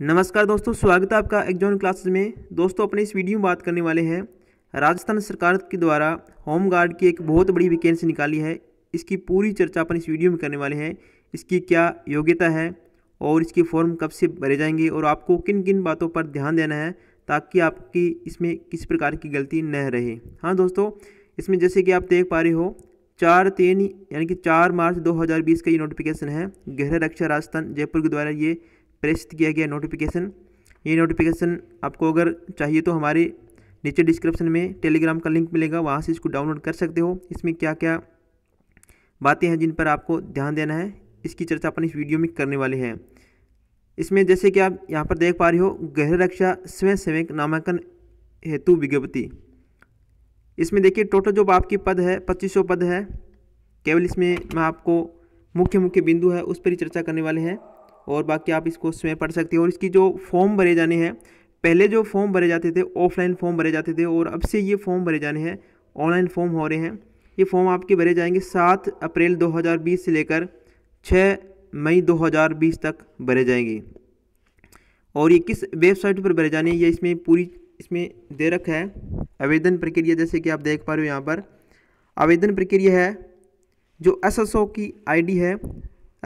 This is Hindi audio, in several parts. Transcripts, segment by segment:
नमस्कार दोस्तों स्वागत है आपका एग्जॉन क्लासेस में दोस्तों अपने इस वीडियो में बात करने वाले हैं राजस्थान सरकार के द्वारा होम गार्ड की एक बहुत बड़ी वैकेंसी निकाली है इसकी पूरी चर्चा अपन इस वीडियो में करने वाले हैं इसकी क्या योग्यता है और इसके फॉर्म कब से भरे जाएंगे और आपको किन किन बातों पर ध्यान देना है ताकि आपकी इसमें किसी प्रकार की गलती न रहे हाँ दोस्तों इसमें जैसे कि आप देख पा रहे हो चार तीन यानी कि चार मार्च 2020 का ये नोटिफिकेशन है गृह रक्षा राजस्थान जयपुर के द्वारा ये प्रेषित किया गया नोटिफिकेशन ये नोटिफिकेशन आपको अगर चाहिए तो हमारे नीचे डिस्क्रिप्शन में टेलीग्राम का लिंक मिलेगा वहाँ से इसको डाउनलोड कर सकते हो इसमें क्या क्या बातें हैं जिन पर आपको ध्यान देना है इसकी चर्चा अपन इस वीडियो में करने वाले हैं इसमें जैसे कि आप यहाँ पर देख पा रहे हो गृह रक्षा स्वयं सेवक नामांकन हेतु विज्ञप्ति इसमें देखिए टोटल जो आपकी पद है पच्चीस पद है केवल इसमें मैं आपको मुख्य मुख्य बिंदु है उस पर ही चर्चा करने वाले हैं और बाकी आप इसको उसमें पढ़ सकते हो और इसकी जो फॉर्म भरे जाने हैं पहले जो फॉर्म भरे जाते थे ऑफलाइन फॉर्म भरे जाते थे और अब से ये फॉर्म भरे जाने हैं ऑनलाइन फॉर्म हो रहे हैं ये फॉर्म आपके भरे जाएंगे सात अप्रैल 2020 से लेकर छः मई 2020 तक भरे जाएंगे और ये किस वेबसाइट पर भरे जाने ये इसमें पूरी इसमें दे रखा है आवेदन प्रक्रिया जैसे कि आप देख पा रहे हो यहाँ पर आवेदन प्रक्रिया है जो ओ की डी है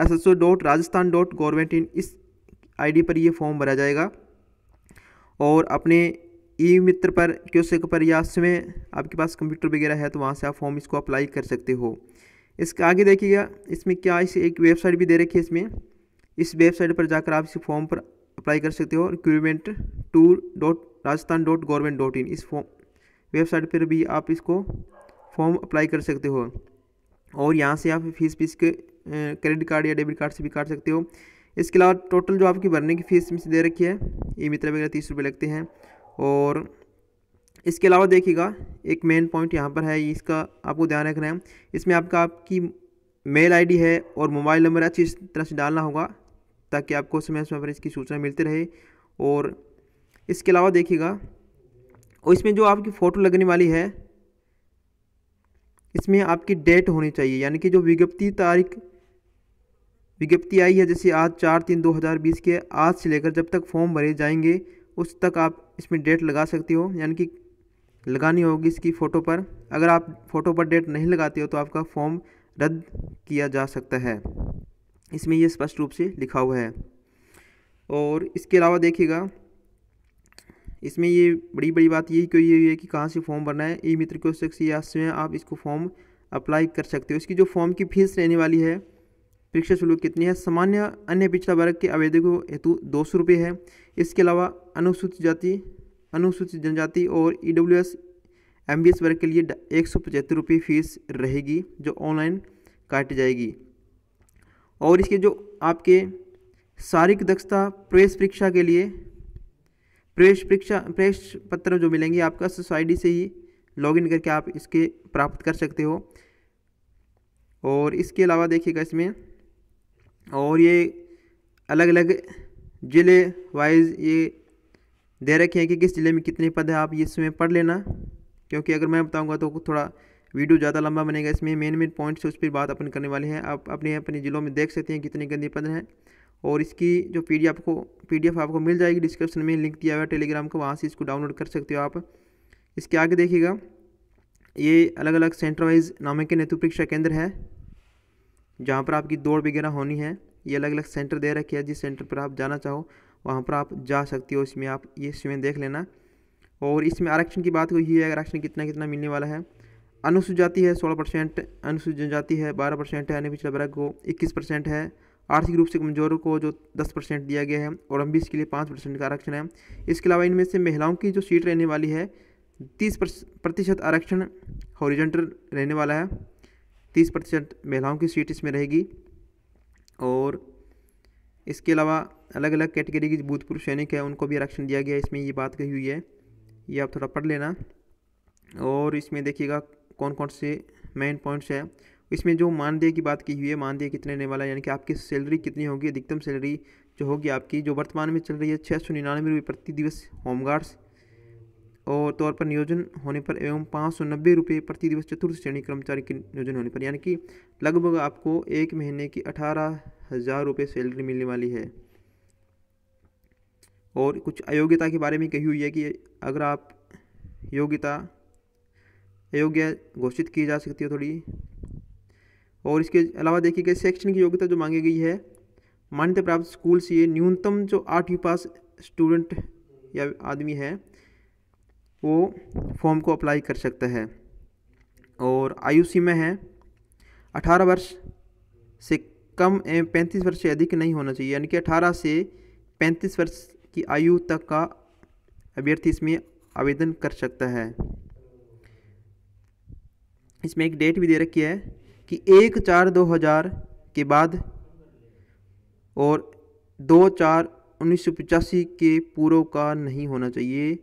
S S O dot Rajasthan dot government in इस आईडी पर ये फॉर्म भरा जाएगा और अपने ई मित्र पर क्योसेक पर या उसमें आपके पास कंप्यूटर वगैरह है तो वहाँ से आप फॉर्म इसको अप्लाई कर सकते हो इसके आगे देखिएगा इसमें क्या इस एक वेबसाइट भी दे रखी है इसमें इस वेबसाइट पर जाकर आप इस फॉर्म पर अप्लाई कर सकते हो रिक्रूटमेंट टूर dot Rajasthan dot government dot in इस फॉर्म वेबसाइट पर भी आप इसको फॉर्म अप्लाई कर सकते हो और यहाँ से आप फीस फीस के क्रेडिट कार्ड या डेबिट कार्ड से भी काट सकते हो इसके अलावा टोटल जो आपकी भरने की फीस में से दे रखी है ई मित्र वगैरह तीस रुपये लगते हैं और इसके अलावा देखिएगा एक मेन पॉइंट यहाँ पर है इसका आपको ध्यान रखना है इसमें आपका आपकी मेल आईडी है और मोबाइल नंबर अच्छी तरह से डालना होगा ताकि आपको समय समय पर इसकी सूचना मिलती रहे और इसके अलावा देखिएगा और इसमें जो आपकी फ़ोटो लगने वाली है इसमें आपकी डेट होनी चाहिए यानी कि जो विज्ञप्ति तारीख विज्ञप्ति आई है जैसे आज चार तीन दो हज़ार बीस के आज से लेकर जब तक फॉर्म भरे जाएंगे उस तक आप इसमें डेट लगा सकते हो यानी कि लगानी होगी इसकी फ़ोटो पर अगर आप फ़ोटो पर डेट नहीं लगाते हो तो आपका फॉर्म रद्द किया जा सकता है इसमें यह स्पष्ट रूप से लिखा हुआ है और इसके अलावा देखिएगा इसमें ये बड़ी बड़ी बात यही क्यों ये हुई है कि कहाँ से फॉर्म भरना है ई मित्र को शख्स या आप इसको फॉर्म अप्लाई कर सकते हो इसकी जो फॉर्म की फ़ीस रहने वाली है परीक्षा शुल्क कितनी है सामान्य अन्य पिछड़ा वर्ग के आवेदकों हेतु दो सौ रुपये है इसके अलावा अनुसूचित जाति अनुसूचित जनजाति और E W S M B S वर्ग के लिए एक सौ पचहत्तर रुपये फीस रहेगी जो ऑनलाइन काटी जाएगी और इसके जो आपके शारीरिक दक्षता प्रवेश परीक्षा के लिए प्रवेश परीक्षा प्रवेश पत्र जो मिलेंगे आपका सोसाइटी से ही लॉगिन करके आप इसके प्राप्त कर सकते हो और इसके अलावा देखिएगा इसमें और ये अलग अलग ज़िले वाइज ये दे रखे हैं कि किस ज़िले में कितने पद हैं आप इसमें पढ़ लेना क्योंकि अगर मैं बताऊंगा तो थोड़ा वीडियो ज़्यादा लंबा बनेगा इसमें मेन मेन पॉइंट्स उस पर बात अपन करने वाले हैं आप अपने अपने ज़िलों में देख सकते हैं कितने गंदे पद हैं और इसकी जो पी आपको पी आपको मिल जाएगी डिस्क्रिप्शन में लिंक दिया हुआ है टेलीग्राम का वहाँ से इसको डाउनलोड कर सकते हो आप इसके आगे देखिएगा ये अलग अलग सेंटर वाइज नामांकन हेतु परीक्षा केंद्र है जहाँ पर आपकी दौड़ वगैरह होनी है ये अलग अलग सेंटर दे रखे हैं जिस सेंटर पर आप जाना चाहो वहाँ पर आप जा सकते हो इसमें आप ये इसमें देख लेना और इसमें आरक्षण की बात ही है आरक्षण कितना कितना मिलने वाला है अनुसूचित जाति है सोलह परसेंट अनुसूचित जनजाति है बारह परसेंट है अन्य पिछड़ा वर्ग को इक्कीस परसेंट है आर्थिक रूप से कमजोरों को जो दस परसेंट दिया गया है और अम्बीस के लिए पाँच परसेंट का आरक्षण है इसके अलावा इनमें से महिलाओं की जो सीट रहने वाली है तीस प्रतिशत आरक्षण हॉरिजेंटल रहने वाला है तीस प्रतिशत महिलाओं की सीट इसमें रहेगी और इसके अलावा अलग अलग कैटेगरी की भूतपूर्व सैनिक है उनको भी आरक्षण दिया गया है इसमें ये बात कही हुई है ये आप थोड़ा पढ़ लेना और इसमें देखिएगा कौन कौन से मेन पॉइंट्स हैं इसमें जो मानदेय की बात की हुई है मानदेय कितने रहने वाला है यानी कि आपकी सैलरी कितनी होगी अधिकतम सैलरी जो होगी आपकी जो वर्तमान में चल रही है छः सौ निन्यानवे रुपये प्रति दिवस होमगार्ड्स और तौर पर नियोजन होने पर एवं पाँच सौ नब्बे रुपये प्रति दिवस चतुर्थ श्रेणी कर्मचारी के नियोजन होने पर यानी कि लगभग आपको एक महीने की अठारह हज़ार रुपये सैलरी मिलने वाली है और कुछ अयोग्यता के बारे में कही हुई है कि अगर आप योग्यता अयोग्य घोषित की जा सकती है थोड़ी और इसके अलावा देखिए कि शैक्षणिक योग्यता जो मांगी गई है मान्यता प्राप्त स्कूल से न्यूनतम जो आठवीं पास स्टूडेंट या आदमी है वो फॉर्म को अप्लाई कर सकता है और आयु सीमा है अठारह वर्ष से कम एवं पैंतीस वर्ष से अधिक नहीं होना चाहिए यानी कि अठारह से पैंतीस वर्ष की आयु तक का अभ्यर्थी इसमें आवेदन कर सकता है इसमें एक डेट भी दे रखी है कि एक चार दो हज़ार के बाद और दो चार उन्नीस के पूर्व का नहीं होना चाहिए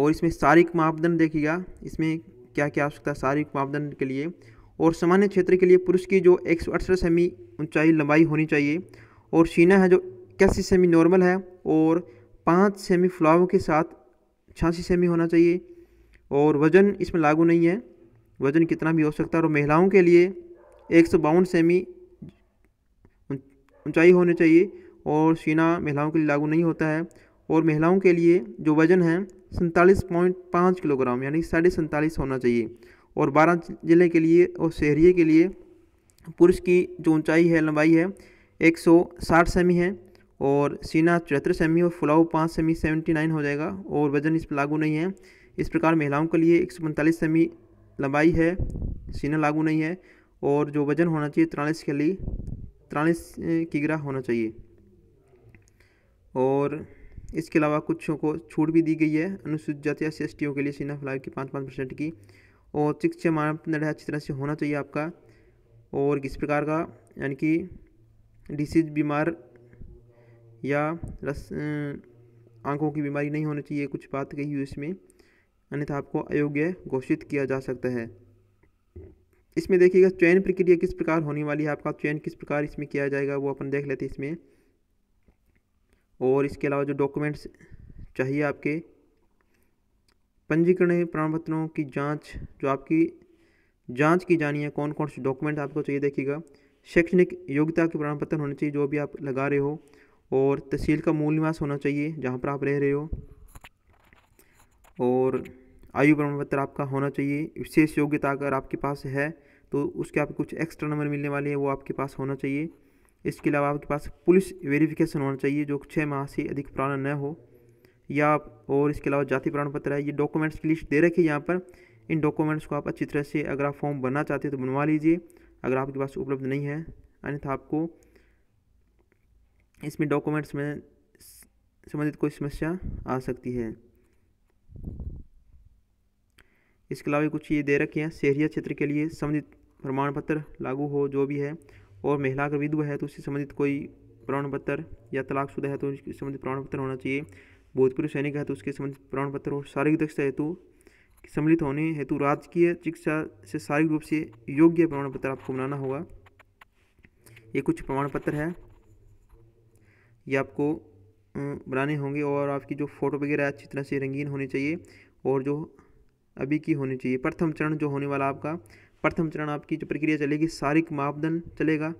और इसमें शारीरिक मापदंड देखिएगा इसमें क्या क्या आवश्यकता शारीरिक मापदंड के लिए और सामान्य क्षेत्र के लिए पुरुष की जो एक सौ सेमी ऊंचाई लंबाई होनी चाहिए और सीना है जो इक्यासी सेमी नॉर्मल है और पाँच सेमी फ्लाव के साथ छियासी सेमी होना चाहिए और वज़न इसमें लागू नहीं है वज़न कितना भी हो सकता है और महिलाओं के लिए एक सौ बावन सेमी ऊंचाई होनी चाहिए और सीना महिलाओं के लिए लागू नहीं होता है और महिलाओं के लिए जो वज़न है सैंतालीस पॉइंट पाँच किलोग्राम यानी साढ़े सैंतालीस होना चाहिए और बारह ज़िले के लिए और शहरी के लिए पुरुष की जो ऊंचाई है लंबाई है एक सौ साठ सेमी है और सीना चौहत्तर सेमी और फुलाव पाँच सेमी सेवेंटी नाइन हो जाएगा और वज़न इस पर लागू नहीं है इस प्रकार महिलाओं के लिए एक सेमी लंबाई है सीना लागू नहीं है और जो वज़न होना चाहिए तिरालीस के लिए तिरालीस ग्रह होना चाहिए और इसके अलावा कुछ को छूट भी दी गई है अनुसूचित जाति एस एस के लिए सीना फ्लाई की पाँच पाँच परसेंट की और शिक्षा मानदंड अच्छी तरह से होना चाहिए आपका और किस प्रकार का यानी कि डिसीज बीमार या रस आँखों की बीमारी नहीं होनी चाहिए कुछ बात कही हुई इसमें अन्यथा आपको अयोग्य घोषित किया जा सकता है इसमें देखिएगा चयन प्रक्रिया किस प्रकार होने वाली है आपका चयन किस प्रकार इसमें किया जाएगा वो अपन देख लेते हैं इसमें और इसके अलावा जो डॉक्यूमेंट्स चाहिए आपके पंजीकरण प्रमाण पत्रों की जांच जो आपकी जांच की जानी है कौन कौन से डॉक्यूमेंट आपको चाहिए देखिएगा शैक्षणिक योग्यता के प्रमाण पत्र होने चाहिए जो भी आप लगा रहे हो और तहसील का मूल निवास होना चाहिए जहाँ पर आप रह रहे हो और आयु प्रमाण पत्र आपका होना चाहिए विशेष योग्यता अगर आपके पास है तो उसके आप कुछ एक्स्ट्रा नंबर मिलने वाले हैं वो आपके पास होना चाहिए इसके अलावा आपके पास पुलिस वेरिफिकेशन होना चाहिए जो छः माह से अधिक पुराना न हो या आप और इसके अलावा जाति प्रमाण पत्र है ये डॉक्यूमेंट्स की लिस्ट दे रखी है यहाँ पर इन डॉक्यूमेंट्स को आप अच्छी तरह से अगर आप फॉर्म बनना चाहते हैं तो बनवा लीजिए अगर आपके पास उपलब्ध नहीं है अन्यथा आपको इसमें डॉक्यूमेंट्स में संबंधित कोई समस्या आ सकती है इसके अलावा कुछ ये दे रखे हैं शहरिया क्षेत्र के लिए संबंधित प्रमाण पत्र लागू हो जो भी है और महिला अगर विधवा है तो उससे संबंधित कोई प्रमाण पत्र या तलाकशुदा है तो उसके संबंधित प्रमाण पत्र होना चाहिए भूतपूर्व सैनिक है तो उसके संबंधित प्रमाण पत्र और शारीरिक दक्षता हेतु सम्मिलित होने हेतु राजकीय चिकित्सा से शारीरिक रूप से योग्य प्रमाण पत्र आपको बनाना होगा ये कुछ प्रमाण पत्र है ये आपको बनाने होंगे और आपकी जो फ़ोटो वगैरह अच्छी तरह से रंगीन होनी चाहिए और जो अभी की होनी चाहिए प्रथम चरण जो होने वाला आपका प्रथम चरण आपकी जो प्रक्रिया चलेगी शारीरिक मापदंड चलेगा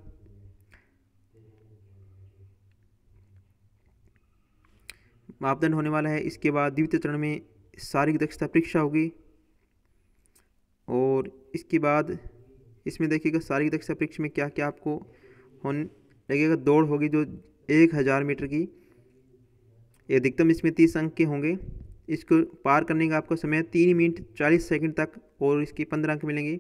मापदंड होने वाला है इसके बाद द्वितीय चरण में शारीरिक दक्षता परीक्षा होगी और इसके बाद इसमें देखिएगा शारीरिक दक्षता परीक्षा में क्या क्या आपको होने लगेगा दौड़ होगी जो एक हज़ार मीटर की अधिकतम इसमें तीस अंक के होंगे इसको पार करने का आपको समय तीन मिनट चालीस सेकंड तक और इसके पंद्रह अंक मिलेंगे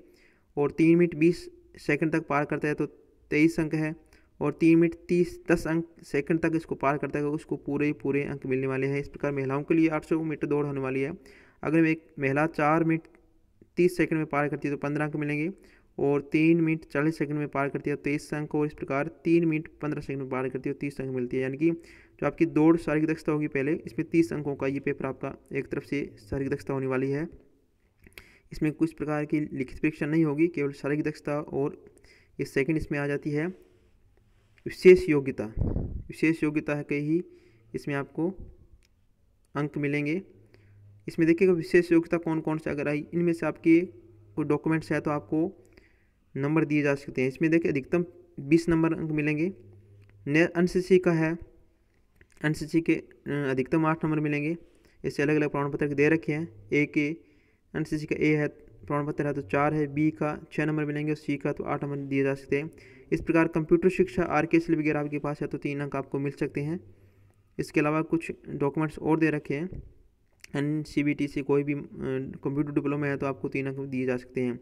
और तीन मिनट बीस सेकंड तक पार करता है तो तेईस अंक है और तीन मिनट तीस दस अंक सेकंड तक इसको पार करता है उसको पूरे पूरे अंक मिलने वाले हैं इस प्रकार महिलाओं के लिए आठ सौ मीटर दौड़ होने वाली है अगर एक महिला चार मिनट तीस सेकंड में पार करती है तो पंद्रह अंक मिलेंगे और तीन मिनट चालीस सेकंड में पार करती है तो तेईस अंक और इस प्रकार तीन मिनट पंद्रह सेकंड में पार करती है तो तीस अंक मिलती है यानी कि जो आपकी दौड़ शारीरिक दक्षता होगी पहले इसमें तीस अंकों का ये पेपर आपका एक तरफ से शारीरिक दक्षता होने वाली है इसमें कुछ प्रकार की लिखित परीक्षा नहीं होगी केवल शारीरिक दक्षता और ये सेकंड इसमें आ जाती है विशेष योग्यता विशेष योग्यता है ही इसमें आपको अंक मिलेंगे इसमें देखिएगा विशेष योग्यता कौन कौन से अगर आई इनमें से आपके कोई डॉक्यूमेंट्स है तो आपको नंबर दिए जा सकते हैं इसमें देखिए अधिकतम बीस नंबर अंक मिलेंगे एन का है एन के अधिकतम आठ नंबर मिलेंगे इससे अलग अलग प्रमाण पत्र दे रखे हैं ए के एन सी सी का ए है प्रमाण पत्र है तो चार है बी का छः नंबर मिलेंगे और सी का तो आठ नंबर दिए जा सकते हैं इस प्रकार कंप्यूटर शिक्षा आर के एस वगैरह आपके पास है तो तीन अंक आपको मिल सकते हैं इसके अलावा कुछ डॉक्यूमेंट्स और दे रखे हैं एन सी बी टी से कोई भी कंप्यूटर डिप्लोमा है तो आपको तीन अंक दिए जा सकते हैं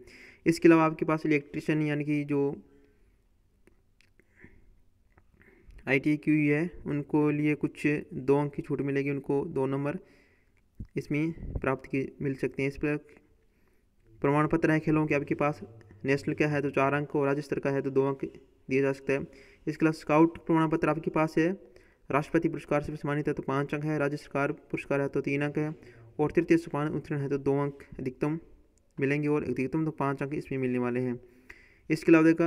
इसके अलावा आपके पास इलेक्ट्रिशियन यानी कि जो आई टी क्यू है उनको लिए कुछ दो अंक की छूट मिलेगी उनको दो नंबर इसमें प्राप्त की मिल सकते हैं इस पर प्रमाण पत्र है खेलों के आपके पास नेशनल का है तो चार अंक और राज्य स्तर का है तो दो अंक दिया जा सकता है इसके अलावा स्काउट प्रमाण पत्र आपके पास है राष्ट्रपति पुरस्कार से सम्मानित है तो पाँच अंक है राज्य सरकार पुरस्कार है तो तीन अंक है और तृतीय सुपान उत्तीर्ण है तो दो अंक अधिकतम मिलेंगे और अधिकतम तो पाँच अंक इसमें मिलने वाले हैं इसके अलावा देखा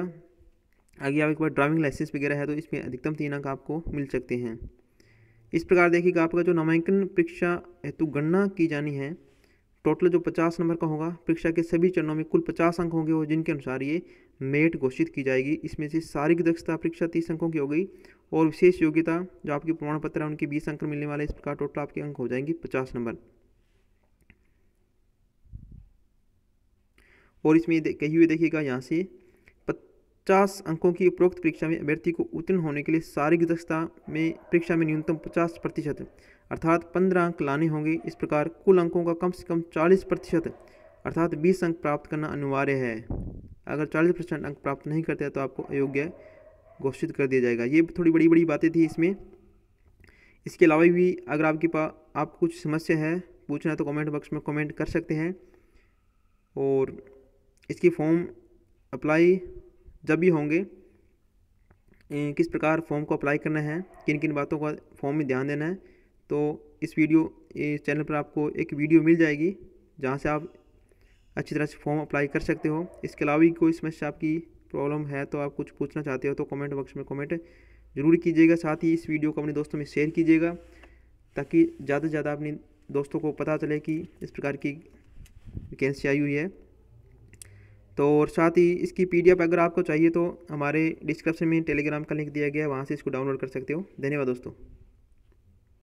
आगे आपके पास ड्राइविंग लाइसेंस वगैरह है तो इसमें अधिकतम तीन अंक आपको मिल सकते हैं इस प्रकार देखिएगा आपका जो नामांकन परीक्षा हेतु गणना की जानी है टोटल जो पचास नंबर का होगा परीक्षा के सभी चरणों में कुल पचास अंक होंगे और जिनके अनुसार ये मेट घोषित की जाएगी इसमें से शारीरिक दक्षता परीक्षा तीस अंकों की हो गई और विशेष योग्यता जो आपके प्रमाण पत्र है उनके बीस अंक मिलने वाले इस प्रकार टोटल आपके अंक हो जाएंगे पचास नंबर और इसमें कही हुई देखिएगा यहाँ से पचास अंकों की उपरोक्त परीक्षा में अभ्यर्थी को उत्तीर्ण होने के लिए शारीरिक दक्षता में परीक्षा में न्यूनतम पचास प्रतिशत अर्थात पंद्रह अंक लाने होंगे इस प्रकार कुल अंकों का कम से कम चालीस प्रतिशत अर्थात बीस अंक प्राप्त करना अनिवार्य है अगर चालीस परसेंट अंक प्राप्त नहीं करते तो आपको अयोग्य घोषित कर दिया जाएगा ये थोड़ी बड़ी बड़ी बातें थी इसमें इसके अलावा भी अगर आपके पास आपको कुछ समस्या है पूछना तो कमेंट बॉक्स में कमेंट कर सकते हैं और इसकी फॉर्म अप्लाई जब भी होंगे किस प्रकार फॉर्म को अप्लाई करना है किन किन बातों का फॉर्म में ध्यान देना है तो इस वीडियो इस चैनल पर आपको एक वीडियो मिल जाएगी जहाँ से आप अच्छी तरह से फॉर्म अप्लाई कर सकते हो इसके अलावा भी कोई समस्या आपकी प्रॉब्लम है तो आप कुछ पूछना चाहते हो तो कमेंट बॉक्स में कमेंट ज़रूर कीजिएगा साथ ही इस वीडियो को अपने दोस्तों में शेयर कीजिएगा ताकि ज़्यादा से ज़्यादा अपने दोस्तों को पता चले कि इस प्रकार की वैकेंसी आई हुई है तो और साथ ही इसकी पीडीएफ अगर आपको चाहिए तो हमारे डिस्क्रिप्शन में टेलीग्राम का लिंक दिया गया है वहाँ से इसको डाउनलोड कर सकते हो धन्यवाद दोस्तों